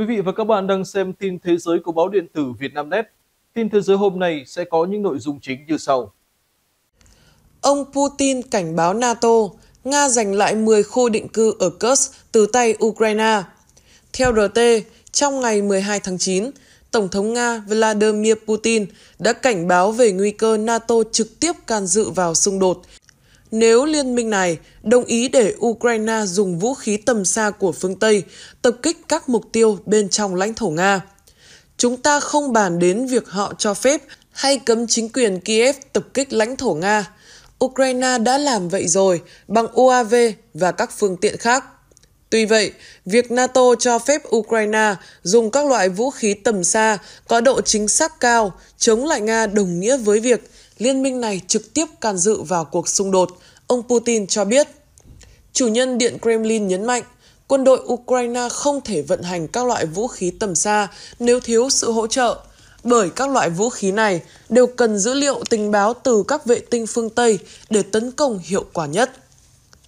Quý vị và các bạn đang xem tin thế giới của báo điện tử Vietnamnet. Tin thế giới hôm nay sẽ có những nội dung chính như sau. Ông Putin cảnh báo NATO, Nga giành lại 10 khu định cư ở Kursk từ tay Ukraine. Theo RT, trong ngày 12 tháng 9, Tổng thống Nga Vladimir Putin đã cảnh báo về nguy cơ NATO trực tiếp can dự vào xung đột nếu liên minh này đồng ý để Ukraine dùng vũ khí tầm xa của phương Tây tập kích các mục tiêu bên trong lãnh thổ Nga. Chúng ta không bàn đến việc họ cho phép hay cấm chính quyền Kiev tập kích lãnh thổ Nga. Ukraine đã làm vậy rồi bằng UAV và các phương tiện khác. Tuy vậy, việc NATO cho phép Ukraine dùng các loại vũ khí tầm xa có độ chính xác cao chống lại Nga đồng nghĩa với việc liên minh này trực tiếp can dự vào cuộc xung đột, ông Putin cho biết. Chủ nhân Điện Kremlin nhấn mạnh, quân đội Ukraine không thể vận hành các loại vũ khí tầm xa nếu thiếu sự hỗ trợ, bởi các loại vũ khí này đều cần dữ liệu tình báo từ các vệ tinh phương Tây để tấn công hiệu quả nhất.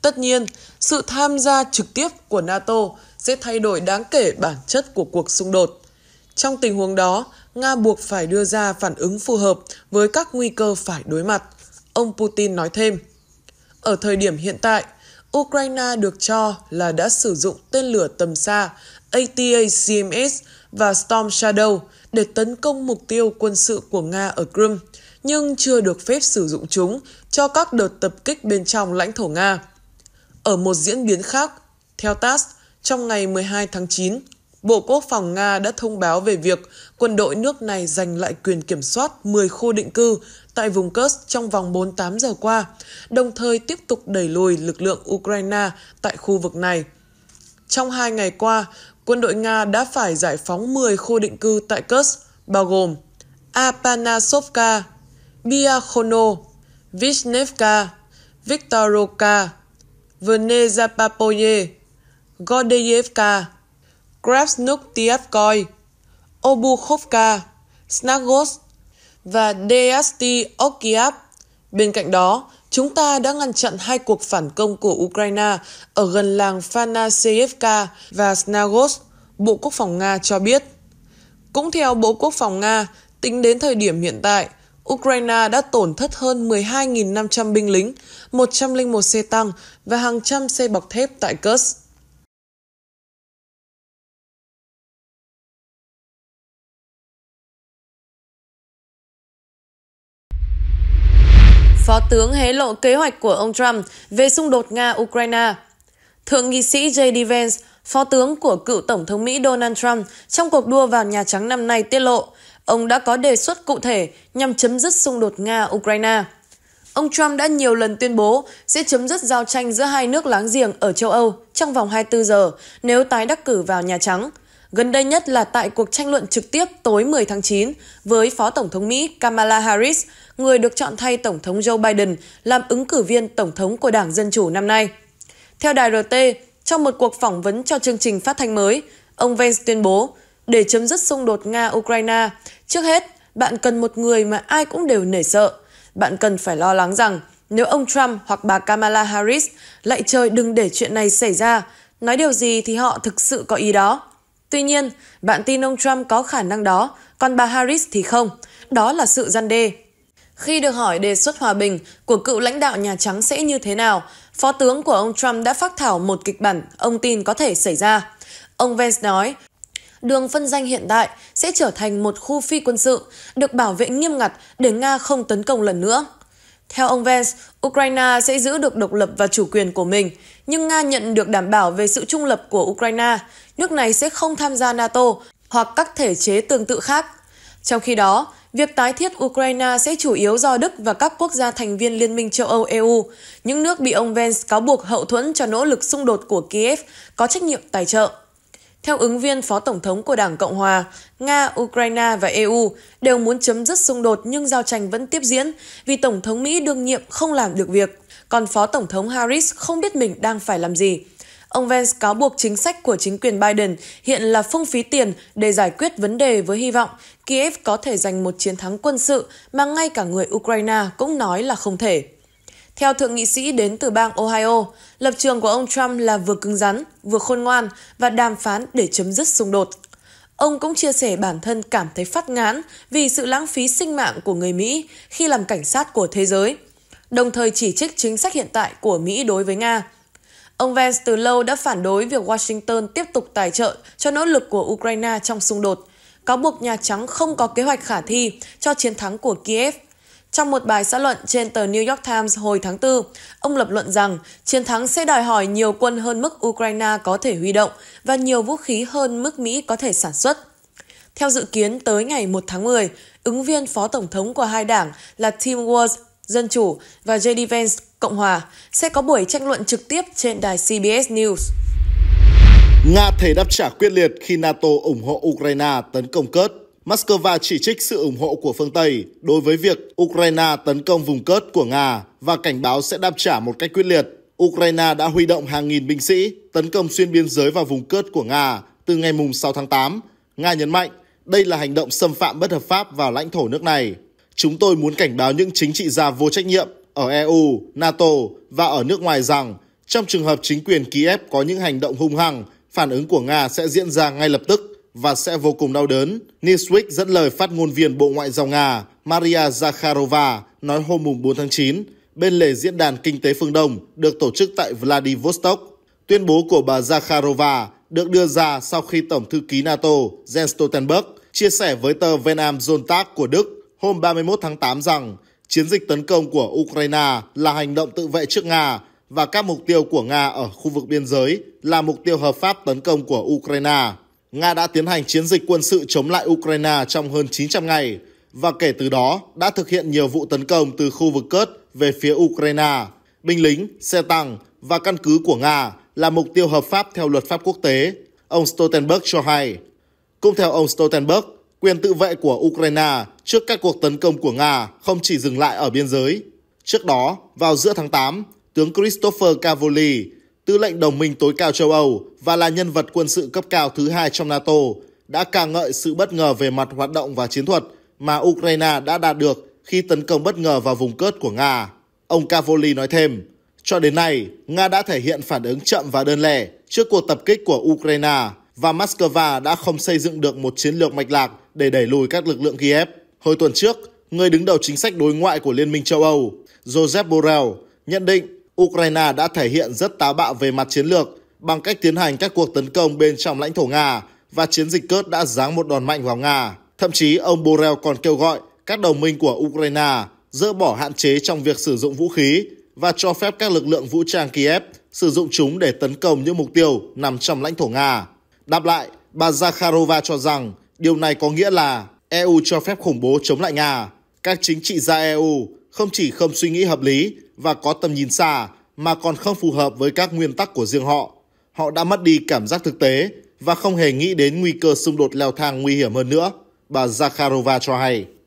Tất nhiên, sự tham gia trực tiếp của NATO sẽ thay đổi đáng kể bản chất của cuộc xung đột. Trong tình huống đó, Nga buộc phải đưa ra phản ứng phù hợp với các nguy cơ phải đối mặt. Ông Putin nói thêm, ở thời điểm hiện tại, Ukraine được cho là đã sử dụng tên lửa tầm xa ATACMS và Storm Shadow để tấn công mục tiêu quân sự của Nga ở Crimea, nhưng chưa được phép sử dụng chúng cho các đợt tập kích bên trong lãnh thổ Nga. Ở một diễn biến khác, theo TASS, trong ngày 12 tháng 9, Bộ Quốc phòng Nga đã thông báo về việc quân đội nước này giành lại quyền kiểm soát 10 khu định cư tại vùng Kursk trong vòng 48 giờ qua, đồng thời tiếp tục đẩy lùi lực lượng Ukraine tại khu vực này. Trong hai ngày qua, quân đội Nga đã phải giải phóng 10 khu định cư tại Kursk, bao gồm Apanasovka, Biakhono, Vishnevka, Viktorovka, Vnezapapoye, Godeyevka, Krasnuk Tiavkoy, Obukhovka, Snagos và Deasti Okiav. Bên cạnh đó, chúng ta đã ngăn chặn hai cuộc phản công của Ukraine ở gần làng Fanaseyevka và Snagos, Bộ Quốc phòng Nga cho biết. Cũng theo Bộ Quốc phòng Nga, tính đến thời điểm hiện tại, Ukraine đã tổn thất hơn 12.500 binh lính, 101 xe tăng và hàng trăm xe bọc thép tại Kursk. Phó tướng hé lộ kế hoạch của ông Trump về xung đột Nga-Ukraine. Thượng nghị sĩ J.D. Vance, phó tướng của cựu Tổng thống Mỹ Donald Trump trong cuộc đua vào Nhà Trắng năm nay tiết lộ, ông đã có đề xuất cụ thể nhằm chấm dứt xung đột Nga-Ukraine. Ông Trump đã nhiều lần tuyên bố sẽ chấm dứt giao tranh giữa hai nước láng giềng ở châu Âu trong vòng 24 giờ nếu tái đắc cử vào Nhà Trắng – Gần đây nhất là tại cuộc tranh luận trực tiếp tối 10 tháng 9 với Phó Tổng thống Mỹ Kamala Harris, người được chọn thay Tổng thống Joe Biden làm ứng cử viên Tổng thống của Đảng Dân Chủ năm nay. Theo đài RT, trong một cuộc phỏng vấn cho chương trình phát thanh mới, ông Vance tuyên bố, để chấm dứt xung đột Nga-Ukraine, trước hết, bạn cần một người mà ai cũng đều nể sợ. Bạn cần phải lo lắng rằng nếu ông Trump hoặc bà Kamala Harris lại chơi đừng để chuyện này xảy ra, nói điều gì thì họ thực sự có ý đó. Tuy nhiên, bạn tin ông Trump có khả năng đó, còn bà Harris thì không. Đó là sự gian đe. Khi được hỏi đề xuất hòa bình của cựu lãnh đạo Nhà Trắng sẽ như thế nào, phó tướng của ông Trump đã phát thảo một kịch bản ông tin có thể xảy ra. Ông Vance nói, đường phân danh hiện tại sẽ trở thành một khu phi quân sự, được bảo vệ nghiêm ngặt để Nga không tấn công lần nữa. Theo ông Vance, Ukraine sẽ giữ được độc lập và chủ quyền của mình, nhưng Nga nhận được đảm bảo về sự trung lập của Ukraine. Nước này sẽ không tham gia NATO hoặc các thể chế tương tự khác. Trong khi đó, việc tái thiết Ukraine sẽ chủ yếu do Đức và các quốc gia thành viên Liên minh châu Âu EU, những nước bị ông Vance cáo buộc hậu thuẫn cho nỗ lực xung đột của Kiev có trách nhiệm tài trợ. Theo ứng viên Phó Tổng thống của Đảng Cộng Hòa, Nga, Ukraine và EU đều muốn chấm dứt xung đột nhưng giao tranh vẫn tiếp diễn vì Tổng thống Mỹ đương nhiệm không làm được việc, còn Phó Tổng thống Harris không biết mình đang phải làm gì. Ông Vance cáo buộc chính sách của chính quyền Biden hiện là phung phí tiền để giải quyết vấn đề với hy vọng Kiev có thể giành một chiến thắng quân sự mà ngay cả người Ukraine cũng nói là không thể. Theo thượng nghị sĩ đến từ bang Ohio, lập trường của ông Trump là vừa cứng rắn, vừa khôn ngoan và đàm phán để chấm dứt xung đột. Ông cũng chia sẻ bản thân cảm thấy phát ngán vì sự lãng phí sinh mạng của người Mỹ khi làm cảnh sát của thế giới, đồng thời chỉ trích chính sách hiện tại của Mỹ đối với Nga. Ông Vance từ lâu đã phản đối việc Washington tiếp tục tài trợ cho nỗ lực của Ukraine trong xung đột, cáo buộc Nhà Trắng không có kế hoạch khả thi cho chiến thắng của Kiev – trong một bài xã luận trên tờ New York Times hồi tháng 4, ông lập luận rằng chiến thắng sẽ đòi hỏi nhiều quân hơn mức Ukraine có thể huy động và nhiều vũ khí hơn mức Mỹ có thể sản xuất. Theo dự kiến, tới ngày 1 tháng 10, ứng viên phó tổng thống của hai đảng là Tim Walz, Dân Chủ và J.D. Vance, Cộng Hòa, sẽ có buổi tranh luận trực tiếp trên đài CBS News. Nga thể đáp trả quyết liệt khi NATO ủng hộ Ukraine tấn công cớt Moscow chỉ trích sự ủng hộ của phương Tây đối với việc Ukraine tấn công vùng cớt của Nga và cảnh báo sẽ đáp trả một cách quyết liệt. Ukraine đã huy động hàng nghìn binh sĩ tấn công xuyên biên giới vào vùng cớt của Nga từ ngày 6 tháng 8. Nga nhấn mạnh đây là hành động xâm phạm bất hợp pháp vào lãnh thổ nước này. Chúng tôi muốn cảnh báo những chính trị gia vô trách nhiệm ở EU, NATO và ở nước ngoài rằng trong trường hợp chính quyền Kiev có những hành động hung hăng, phản ứng của Nga sẽ diễn ra ngay lập tức và sẽ vô cùng đau đớn. Newsweek dẫn lời phát ngôn viên Bộ Ngoại giao Nga Maria Zakharova nói hôm 4 tháng 9 bên lề diễn đàn kinh tế phương Đông được tổ chức tại Vladivostok. Tuyên bố của bà Zakharova được đưa ra sau khi Tổng thư ký NATO Jens Stoltenberg chia sẻ với tờ Venam Zontag của Đức hôm 31 tháng 8 rằng chiến dịch tấn công của Ukraine là hành động tự vệ trước Nga và các mục tiêu của Nga ở khu vực biên giới là mục tiêu hợp pháp tấn công của Ukraine. Nga đã tiến hành chiến dịch quân sự chống lại Ukraine trong hơn 900 ngày và kể từ đó đã thực hiện nhiều vụ tấn công từ khu vực cớt về phía Ukraine. Binh lính, xe tăng và căn cứ của Nga là mục tiêu hợp pháp theo luật pháp quốc tế, ông Stoltenberg cho hay. Cũng theo ông Stoltenberg, quyền tự vệ của Ukraine trước các cuộc tấn công của Nga không chỉ dừng lại ở biên giới. Trước đó, vào giữa tháng 8, tướng Christopher Cavoli, tư lệnh đồng minh tối cao châu Âu và là nhân vật quân sự cấp cao thứ hai trong NATO, đã ca ngợi sự bất ngờ về mặt hoạt động và chiến thuật mà Ukraine đã đạt được khi tấn công bất ngờ vào vùng cớt của Nga. Ông Cavoli nói thêm, cho đến nay, Nga đã thể hiện phản ứng chậm và đơn lẻ trước cuộc tập kích của Ukraine và Moscow đã không xây dựng được một chiến lược mạch lạc để đẩy lùi các lực lượng Kiev. Hồi tuần trước, người đứng đầu chính sách đối ngoại của Liên minh châu Âu, Joseph Borrell, nhận định Ukraine đã thể hiện rất táo bạo về mặt chiến lược bằng cách tiến hành các cuộc tấn công bên trong lãnh thổ Nga và chiến dịch cớt đã giáng một đòn mạnh vào Nga. Thậm chí ông Borrell còn kêu gọi các đồng minh của Ukraine dỡ bỏ hạn chế trong việc sử dụng vũ khí và cho phép các lực lượng vũ trang Kiev sử dụng chúng để tấn công những mục tiêu nằm trong lãnh thổ Nga. Đáp lại, bà Zakharova cho rằng điều này có nghĩa là EU cho phép khủng bố chống lại Nga. Các chính trị gia EU không chỉ không suy nghĩ hợp lý và có tầm nhìn xa mà còn không phù hợp với các nguyên tắc của riêng họ. Họ đã mất đi cảm giác thực tế và không hề nghĩ đến nguy cơ xung đột leo thang nguy hiểm hơn nữa, bà Zakharova cho hay.